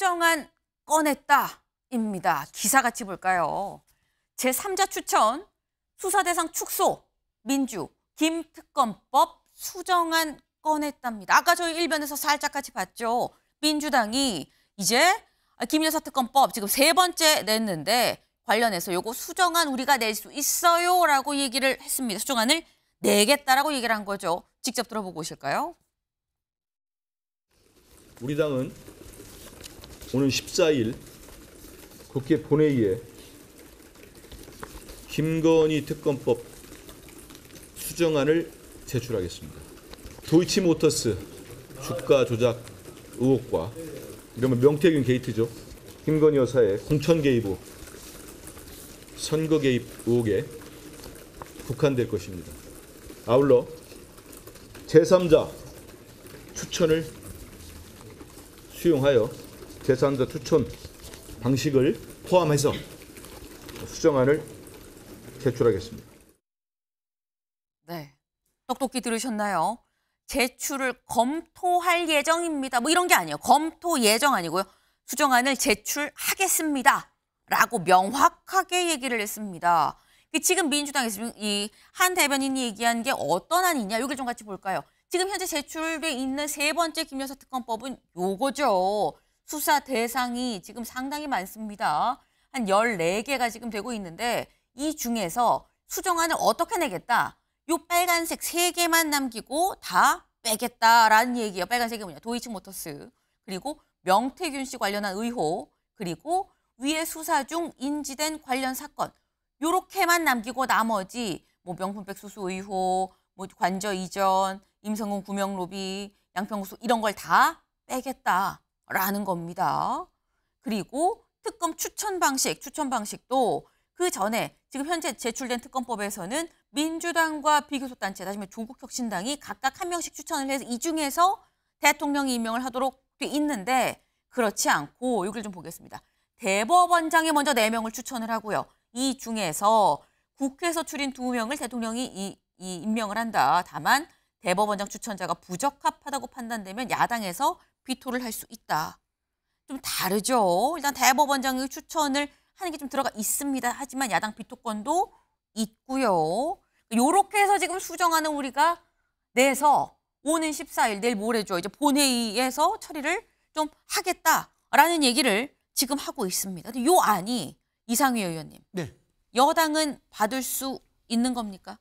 소정한 꺼냈다입니다. 기사 같이 볼까요? 제3자 추천, 수사대상 축소, 민주, 김특검법, 수정안 꺼냈답니다. 아까 저희 일변에서 살짝 같이 봤죠. 민주당이 이제 김여사 특검법 지금 세 번째 냈는데 관련해서 요거 수정안 우리가 낼 수 있어요라고 얘기를 했습니다. 수정안을 내겠다라고 얘기를 한 거죠. 직접 들어보고 오실까요? 우리 당은 오는 14일 국회 본회의에 김건희 특검법 수정안을 제출하겠습니다. 도이치모터스 주가 조작 의혹과 이러면 명태균 게이트죠. 김건희 여사의 공천 개입 후 선거 개입 의혹에 국한될 것입니다. 아울러 제3자 추천을 수용하여 재산자 추천 방식을 포함해서 수정안을 제출하겠습니다. 네. 똑똑히 들으셨나요? 제출을 검토할 예정입니다. 뭐 이런 게 아니에요. 검토 예정 아니고요. 수정안을 제출하겠습니다. 라고 명확하게 얘기를 했습니다. 그 지금 민주당에서 이 한 대변인이 얘기한 게 어떤 안이냐 이걸 좀 같이 볼까요? 지금 현재 제출돼 있는 세 번째 김여사 특검법은 요거죠. 수사 대상이 지금 상당히 많습니다. 한 14개가 지금 되고 있는데 이 중에서 수정안을 어떻게 내겠다. 요 빨간색 3개만 남기고 다 빼겠다라는 얘기예요. 빨간색이 뭐냐. 도이치모터스. 그리고 명태균 씨 관련한 의혹. 그리고 위에 수사 중 인지된 관련 사건. 요렇게만 남기고 나머지 뭐 명품백 수수 의혹, 뭐 관저 이전, 임성훈 구명 로비, 양평구수 이런 걸 다 빼겠다. 라는 겁니다. 그리고 특검 추천 방식, 추천 방식도 그 전에 지금 현재 제출된 특검법에서는 민주당과 비교섭단체, 다시 말해 조국혁신당이 각각 한 명씩 추천을 해서 이 중에서 대통령이 임명을 하도록 돼 있는데 그렇지 않고 여기를 좀 보겠습니다. 대법원장이 먼저 네명을 추천을 하고요. 이 중에서 국회에서 추린 두명을 대통령이 이, 이 임명을 한다. 다만 대법원장 추천자가 부적합하다고 판단되면 야당에서 비토를 할 수 있다. 좀 다르죠. 일단 대법원장의 추천을 하는 게 좀 들어가 있습니다. 하지만 야당 비토권도 있고요. 요렇게 해서 지금 수정하는 우리가 내서 오는 14일 내일 모레죠. 이제 본회의에서 처리를 좀 하겠다라는 얘기를 지금 하고 있습니다. 요 안이 이상희 의원님. 네. 여당은 받을 수 있는 겁니까?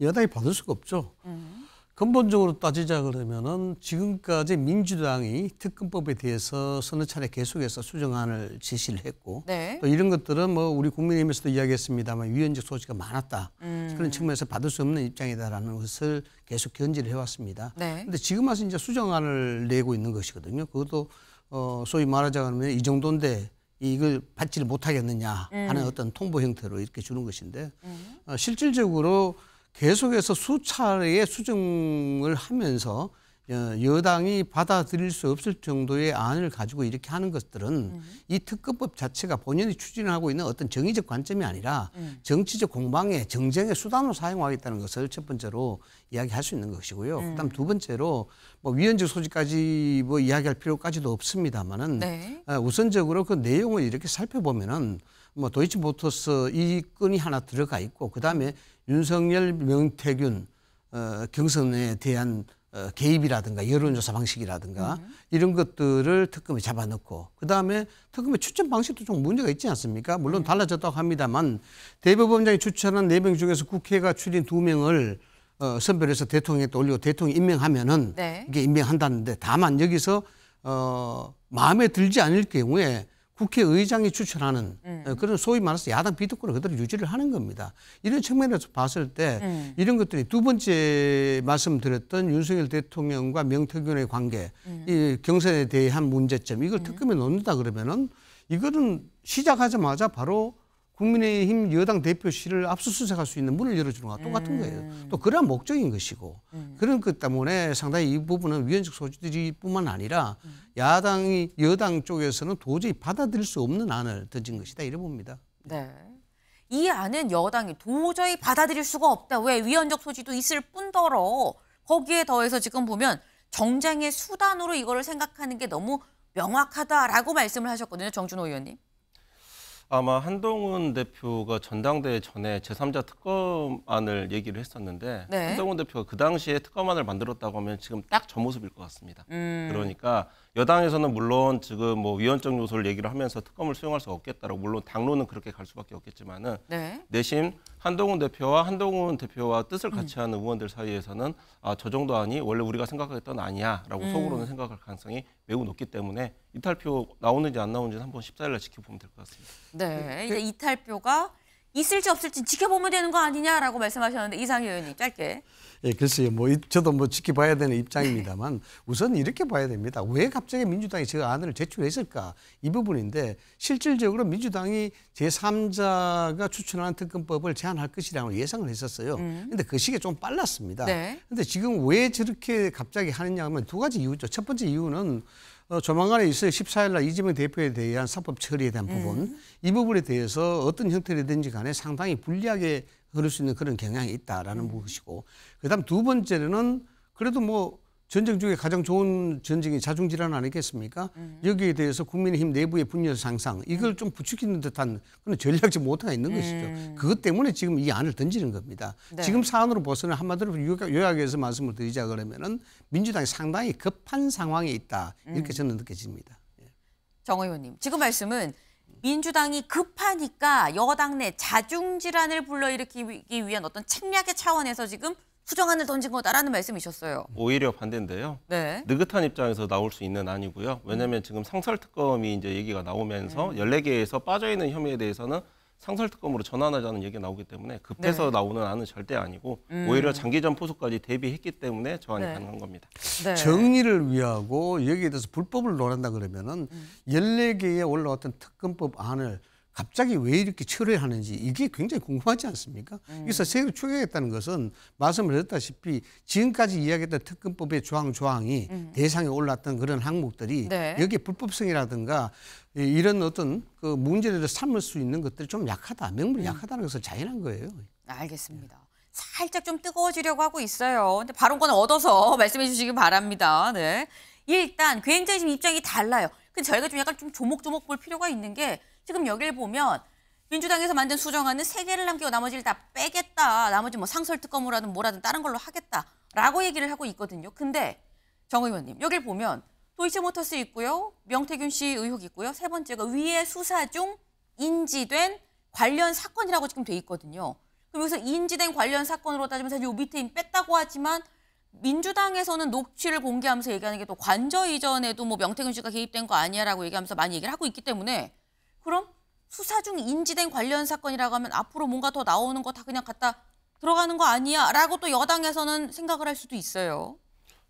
여당이 받을 수가 없죠. 음. 근본적으로 따지자 그러면은 지금까지 민주당이 특검법에 대해서 서너 차례 계속해서 수정안을 제시를 했고 네. 또 이런 것들은 뭐 우리 국민의힘에서도 이야기했습니다만 위헌적 소지가 많았다 음. 그런 측면에서 받을 수 없는 입장이다라는 것을 계속 견지를 해왔습니다. 그런데 네. 지금 와서 이제 수정안을 내고 있는 것이거든요. 그것도 어 소위 말하자면 이 정도인데 이걸 받지를 못하겠느냐 하는 음. 어떤 통보 형태로 이렇게 주는 것인데 음. 어, 실질적으로. 계속해서 수차례의 수정을 하면서 어, 여당이 받아들일 수 없을 정도의 안을 가지고 이렇게 하는 것들은 음. 이 특검법 자체가 본연이 추진하고 있는 어떤 정의적 관점이 아니라 음. 정치적 공방의 정쟁의 수단으로 사용하겠다는 것을 첫 번째로 이야기할 수 있는 것이고요. 음. 그다음 두 번째로 뭐 위원직 소집까지 뭐 이야기할 필요까지도 없습니다만은 네. 어, 우선적으로 그 내용을 이렇게 살펴보면은 뭐 도이치모터스 이 건이 하나 들어가 있고 그 다음에 윤석열, 명태균 어, 경선에 대한 어, 개입이라든가 여론조사 방식이라든가 음. 이런 것들을 특검에 잡아넣고 그다음에 특검의 추천 방식도 좀 문제가 있지 않습니까? 물론 네. 달라졌다고 합니다만 대법원장이 추천한 네 명 중에서 국회가 추린 두명을 어, 선별해서 대통령에 또 올리고 대통령 임명하면은 네. 이게 임명한다는데 다만 여기서 어, 마음에 들지 않을 경우에 국회의장이 추천하는 음. 어, 그런 소위 말해서 야당 비득권을 그대로 유지를 하는 겁니다. 이런 측면에서 봤을 때 음. 이런 것들이 두 번째 말씀드렸던 윤석열 대통령과 명태균의 관계, 음. 이 경선에 대한 문제점 이걸 음. 특검에 넣는다 그러면은 이거는 시작하자마자 바로 국민의힘 여당 대표실을 압수수색할 수 있는 문을 열어주는 것과 똑같은 거예요. 음. 또 그러한 목적인 것이고 음. 그런 것 때문에 상당히 이 부분은 위헌적 소지들이뿐만 아니라 음. 야당이 여당 쪽에서는 도저히 받아들일 수 없는 안을 던진 것이다 이래 봅니다. 네. 이 안은 여당이 도저히 받아들일 수가 없다. 왜 위헌적 소지도 있을 뿐더러 거기에 더해서 지금 보면 정쟁의 수단으로 이거를 생각하는 게 너무 명확하다라고 말씀을 하셨거든요, 정준호 의원님. 아마 한동훈 대표가 전당대회 전에 제3자 특검안을 얘기를 했었는데 네. 한동훈 대표가 그 당시에 특검안을 만들었다고 하면 지금 딱 저 모습일 것 같습니다. 음. 그러니까 여당에서는 물론 지금 뭐 위헌적 요소를 얘기를 하면서 특검을 수용할 수 없겠다라고 물론 당론은 그렇게 갈 수밖에 없겠지만은 네. 내심 한동훈 대표와 한동훈 대표와 뜻을 음. 같이 하는 음. 의원들 사이에서는 아, 저 정도 아니 원래 우리가 생각했던 아니야라고 음. 속으로는 생각할 가능성이 매우 높기 때문에 이탈표 나오는지 안 나오는지 한번 14일 날 지켜보면 될 것 같습니다. 네, 그 이제 이탈표가 있을지 없을지 지켜보면 되는 거 아니냐라고 말씀하셨는데 이상희 의원님 짧게. 예, 글쎄요. 뭐 저도 뭐 지켜봐야 되는 입장입니다만 네. 우선 이렇게 봐야 됩니다. 왜 갑자기 민주당이 저 안을 제출했을까? 이 부분인데 실질적으로 민주당이 제3자가 추천하는 특검법을 제안할 것이라고 예상을 했었어요. 음. 근데 그 시기에 좀 빨랐습니다. 네. 근데 지금 왜 저렇게 갑자기 하느냐 하면 두 가지 이유죠. 첫 번째 이유는 어, 조만간에 있을 14일날 이재명 대표에 대한 사법 처리에 대한 네. 부분 이 부분에 대해서 어떤 형태든지 로 간에 상당히 불리하게 흐를 수 있는 그런 경향이 있다라는 음. 것이고 그다음 두 번째는 그래도 뭐 전쟁 중에 가장 좋은 전쟁이 자중질환 아니겠습니까? 음. 여기에 대해서 국민의힘 내부의 분열 상상 이걸 좀 부추기는 듯한 그런 전략적 모토가 있는 음. 것이죠. 네. 그것 때문에 지금 이 안을 던지는 겁니다. 네. 지금 사안으로 벗어나 한마디로 요약해서 말씀을 드리자 그러면은 민주당이 상당히 급한 상황에 있다 이렇게 음. 저는 느껴집니다. 예. 정 의원님 지금 말씀은 민주당이 급하니까 여당 내 자중질환을 불러일으키기 위한 어떤 책략의 차원에서 지금 수정안을 던진 거다라는 말씀이셨어요. 오히려 반대인데요. 네. 느긋한 입장에서 나올 수 있는 안이고요. 왜냐하면 지금 상설특검이 이제 얘기가 나오면서 네. 14개에서 빠져있는 혐의에 대해서는 상설특검으로 전환하자는 얘기가 나오기 때문에 급해서 네. 나오는 안은 절대 아니고 음. 오히려 장기전 포수까지 대비했기 때문에 저안이 네. 가능한 겁니다. 네. 정의를 위하고 여기에 대해서 불법을 논한다 그러면 은 14개에 음. 올라왔던 특검법 안을 갑자기 왜 이렇게 철회하는지 를 이게 굉장히 궁금하지 않습니까? 음. 그래서 세율 추격했다는 것은 말씀을 드렸다시피 지금까지 이야기했던 특검법의 조항 조항이 음. 대상에 올랐던 그런 항목들이 네. 여기에 불법성이라든가 예, 이런 어떤 그 문제들을 삼을 수 있는 것들이 좀 약하다 명분이 음. 약하다는 것을 자인한 거예요. 알겠습니다. 살짝 좀 뜨거워지려고 하고 있어요. 근데 발언권 얻어서 말씀해 주시기 바랍니다. 네. 일단 굉장히 지금 입장이 달라요. 그 저희가 좀 약간 좀 조목조목 볼 필요가 있는 게 지금 여기를 보면 민주당에서 만든 수정안은 세개를 남기고 나머지를 다 빼겠다. 나머지 뭐 상설특검으로라든 뭐라든 다른 걸로 하겠다라고 얘기를 하고 있거든요. 근데 정 의원님, 여기를 보면 도이치모터스 있고요. 명태균 씨 의혹 있고요. 세 번째가 위에 수사 중 인지된 관련 사건이라고 지금 돼 있거든요. 그럼 여기서 인지된 관련 사건으로 따지면 사실 요 밑에 뺐다고 하지만 민주당에서는 녹취를 공개하면서 얘기하는 게 또 관저 이전에도 뭐 명태균 씨가 개입된 거 아니야라고 얘기하면서 많이 얘기를 하고 있기 때문에 그럼 수사 중 인지된 관련 사건이라고 하면 앞으로 뭔가 더 나오는 거 다 그냥 갖다 들어가는 거 아니야? 라고 또 여당에서는 생각을 할 수도 있어요.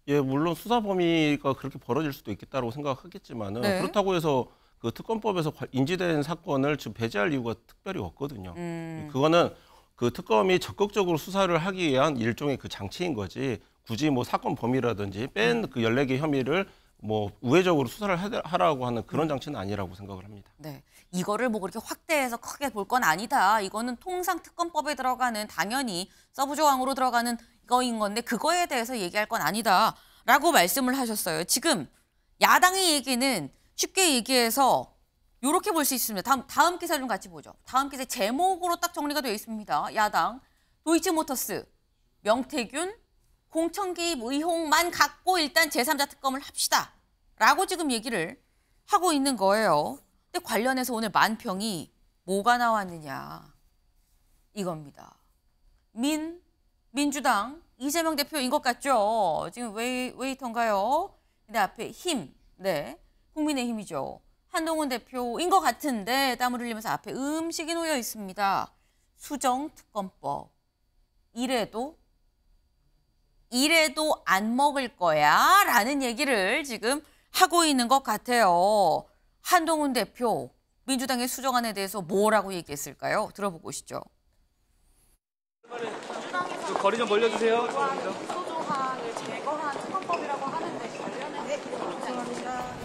예, 물론 수사 범위가 그렇게 벌어질 수도 있겠다고 생각하겠지만은 네. 그렇다고 해서 그 특검법에서 인지된 사건을 지금 배제할 이유가 특별히 없거든요. 음. 그거는 그 특검이 적극적으로 수사를 하기 위한 일종의 그 장치인 거지 굳이 뭐 사건 범위라든지 뺀그 음. 열네 개 혐의를 뭐 우회적으로 수사를 하라고 하는 그런 장치는 아니라고 생각을 합니다. 네, 이거를 뭐 그렇게 확대해서 크게 볼 건 아니다. 이거는 통상 특검법에 들어가는 당연히 서브 조항으로 들어가는 거인 건데 그거에 대해서 얘기할 건 아니다라고 말씀을 하셨어요. 지금 야당의 얘기는 쉽게 얘기해서 이렇게 볼 수 있습니다. 다음, 다음 기사 좀 같이 보죠. 다음 기사 제목으로 딱 정리가 되어 있습니다. 야당 도이치모터스 명태균 공천기 의혹만 갖고 일단 제3자 특검을 합시다. 라고 지금 얘기를 하고 있는 거예요. 근데 관련해서 오늘 만평이 뭐가 나왔느냐 이겁니다. 민, 민주당 이재명 대표인 것 같죠? 지금 웨이, 웨이터인가요? 근데 앞에 힘, 네, 국민의 힘이죠. 한동훈 대표인 것 같은데 땀을 흘리면서 앞에 음식이 놓여 있습니다. 수정특검법. 이래도 이래도 안 먹을 거야 라는 얘기를 지금 하고 있는 것 같아요. 한동훈 대표, 민주당의 수정안에 대해서 뭐라고 얘기했을까요? 들어보고 시죠 거리 좀 벌려주세요. 소조항을 제거한 특검법이라고 하는데 관련해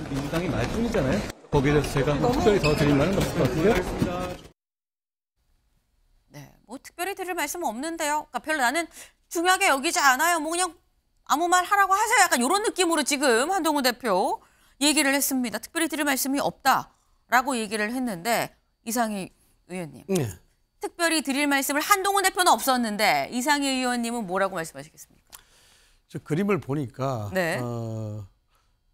민주당이 말뿐이잖아요. 거기에 대해서 제가 너 특별히 더 드릴 말은 없을 것 같고요. 네, 뭐 특별히 드릴 말씀 없는데요. 그러니까 별로 나는 중요하게 여기지 않아요. 뭐 그냥 아무 말 하라고 하세요. 약간 이런 느낌으로 지금 한동훈 대표 얘기를 했습니다. 특별히 드릴 말씀이 없다라고 얘기를 했는데 이상희 의원님. 네. 특별히 드릴 말씀을 한동훈 대표는 없었는데 이상희 의원님은 뭐라고 말씀하시겠습니까? 저 그림을 보니까 네. 어,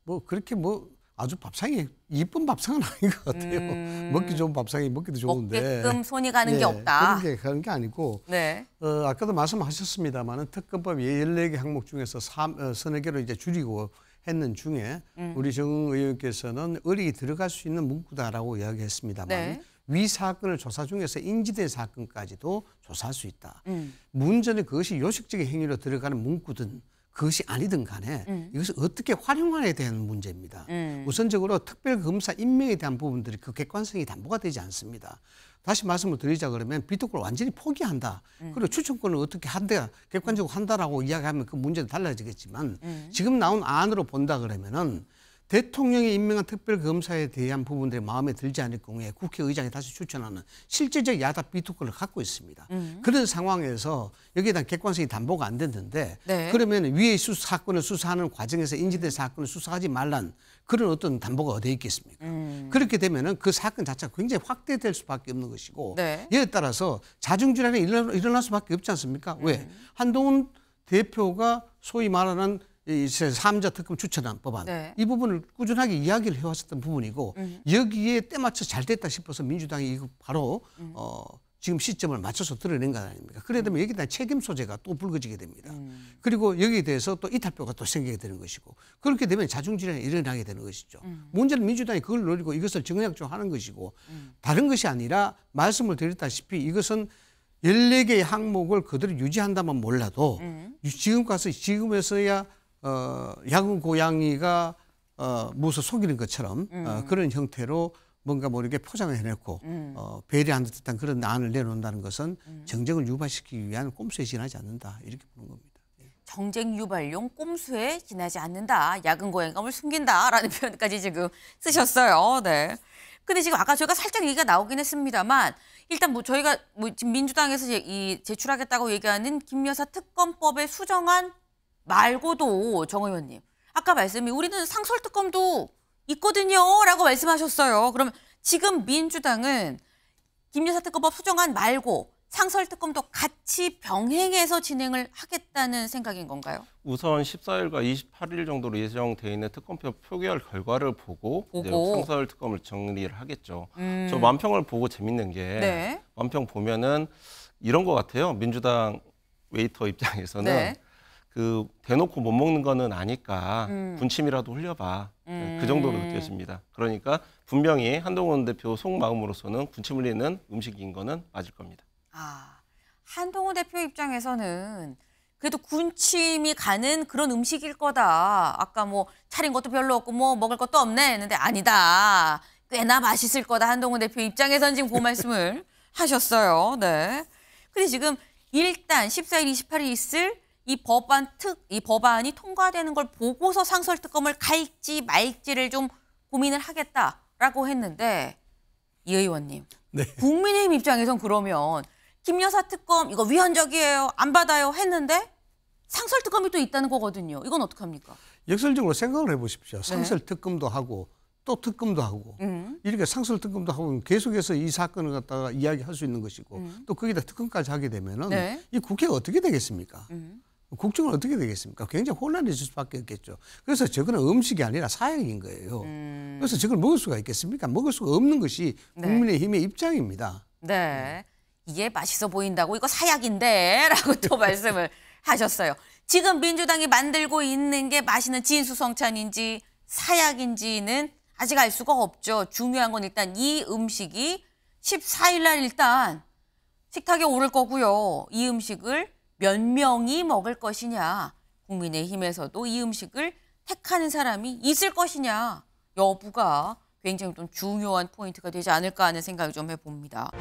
뭐 그렇게 뭐 아주 밥상이 이쁜 밥상은 아닌 것 같아요. 음... 먹기 좋은 밥상이 먹기도 좋은데 먹게끔 손이 가는 네, 게 없다. 그런 게 그런 게 아니고 네. 어, 아까도 말씀하셨습니다만은 특검법 14개 항목 중에서 3, 어, 서 개로 이제 줄이고 했는 중에 음. 우리 정 의원께서는 의리 들어갈 수 있는 문구다라고 이야기했습니다만 네. 위 사건을 조사 중에서 인지된 사건까지도 조사할 수 있다. 음. 문제는 그것이 요식적인 행위로 들어가는 문구든 그것이 아니든 간에 음. 이것을 어떻게 활용하느냐에 대한 문제입니다. 음. 우선적으로 특별검사 임명에 대한 부분들이 그 객관성이 담보가 되지 않습니다. 다시 말씀을 드리자 그러면 비트코권을 완전히 포기한다. 음. 그리고 추천권을 어떻게 한다, 객관적으로 한다라고 이야기하면 그 문제는 달라지겠지만 음. 지금 나온 안으로 본다 그러면은 대통령이 임명한 특별검사에 대한 부분들이 마음에 들지 않을 경우에 국회의장이 다시 추천하는 실제적 야당 비토권을 갖고 있습니다. 음. 그런 상황에서 여기에 대한 객관성이 담보가 안 됐는데 네. 그러면 위의 수사 사건을 수사하는 과정에서 인지된 사건을 수사하지 말란 그런 어떤 담보가 어디에 있겠습니까? 음. 그렇게 되면은 그 사건 자체가 굉장히 확대될 수밖에 없는 것이고 네. 이에 따라서 자중질환이 일어날, 일어날 수밖에 없지 않습니까? 음. 왜 한동훈 대표가 소위 말하는 이 삼자 특검 추천한 법안 네. 이 부분을 꾸준하게 이야기를 해왔었던 부분이고 음. 여기에 때맞춰 잘 됐다 싶어서 민주당이 이거 바로 음. 어, 지금 시점을 맞춰서 드러낸 거 아닙니까? 그래 야 되면 여기에 대한 책임 소재가 또 불거지게 됩니다. 음. 그리고 여기에 대해서 또 이탈표가 또 생기게 되는 것이고 그렇게 되면 자중질환이 일어나게 되는 것이죠. 음. 문제는 민주당이 그걸 노리고 이것을 정략적으로 하는 것이고 음. 다른 것이 아니라 말씀을 드렸다시피 이것은 열네 개의 항목을 그대로 유지한다면 몰라도 음. 지금 가서 지금에서야 어, 야구 고양이가 어, 무서 속이는 것처럼 어, 음. 어, 그런 형태로 뭔가 모르게 포장을 해냈고 음. 어, 배려 안 듯한 그런 난을 내놓는다는 것은 음. 정쟁을 유발시키기 위한 꼼수에 지나지 않는다 이렇게 보는 겁니다. 예. 정쟁 유발용 꼼수에 지나지 않는다. 야근 고양감을 숨긴다라는 표현까지 지금 쓰셨어요. 네. 근데 지금 아까 저희가 살짝 얘기가 나오긴 했습니다만 일단 뭐 저희가 뭐 지금 민주당에서 이 제출하겠다고 얘기하는 김여사 특검법의 수정안 말고도 정 의원님 아까 말씀이 우리는 상설특검도 있거든요 라고 말씀하셨어요. 그럼 지금 민주당은 김여사특검법 수정안 말고 상설특검도 같이 병행해서 진행을 하겠다는 생각인 건가요? 우선 14일과 28일 정도로 예정돼 있는 특검표 표결 결과를 보고, 보고. 상설특검을 정리를 하겠죠. 음. 저 만평을 보고 재밌는 게 네. 만평 보면은 이런 것 같아요. 민주당 웨이터 입장에서는 네. 그 대놓고 못 먹는 거는 아니까 음. 군침이라도 흘려봐. 예, 그 음. 그 정도로 느껴집니다. 그러니까 분명히 한동훈 대표 속마음으로서는 군침 흘리는 음식인 거는 맞을 겁니다. 아, 한동훈 대표 입장에서는 그래도 군침이 가는 그런 음식일 거다. 아까 뭐 차린 것도 별로 없고 뭐 먹을 것도 없네 했는데 아니다. 꽤나 맛있을 거다. 한동훈 대표 입장에선 지금 그 말씀을 하셨어요. 네. 근데 지금 일단 14일, 28일 있을 이 법안 특, 이 법안이 통과되는 걸 보고서 상설특검을 갈지 말지를 좀 고민을 하겠다라고 했는데 이 의원님. 네. 국민의힘 입장에선 그러면 김여사 특검 이거 위헌적이에요. 안 받아요. 했는데 상설 특검이 또 있다는 거거든요. 이건 어떡합니까? 역설적으로 생각을 해 보십시오. 네. 상설 특검도 하고 또 특검도 하고 음. 이렇게 상설 특검도 하고 계속해서 이 사건을 갖다가 이야기할 수 있는 것이고 음. 또 거기다 특검까지 하게 되면은 네. 이 국회가 어떻게 되겠습니까? 음. 국정은 어떻게 되겠습니까? 굉장히 혼란해질 수밖에 없겠죠. 그래서 저거는 음식이 아니라 사형인 거예요. 음. 그래서 저걸 먹을 수가 있겠습니까? 먹을 수가 없는 것이 국민의힘의 네. 입장입니다. 네. 이게 맛있어 보인다고 이거 사약인데 라고 또 말씀을 하셨어요. 지금 민주당이 만들고 있는 게 맛있는 진수성찬인지 사약인지는 아직 알 수가 없죠. 중요한 건 일단 이 음식이 14일 날 일단 식탁에 오를 거고요. 이 음식을 몇 명이 먹을 것이냐, 국민의힘에서도 이 음식을 택하는 사람이 있을 것이냐 여부가 굉장히 좀 중요한 포인트가 되지 않을까 하는 생각을 좀 해봅니다.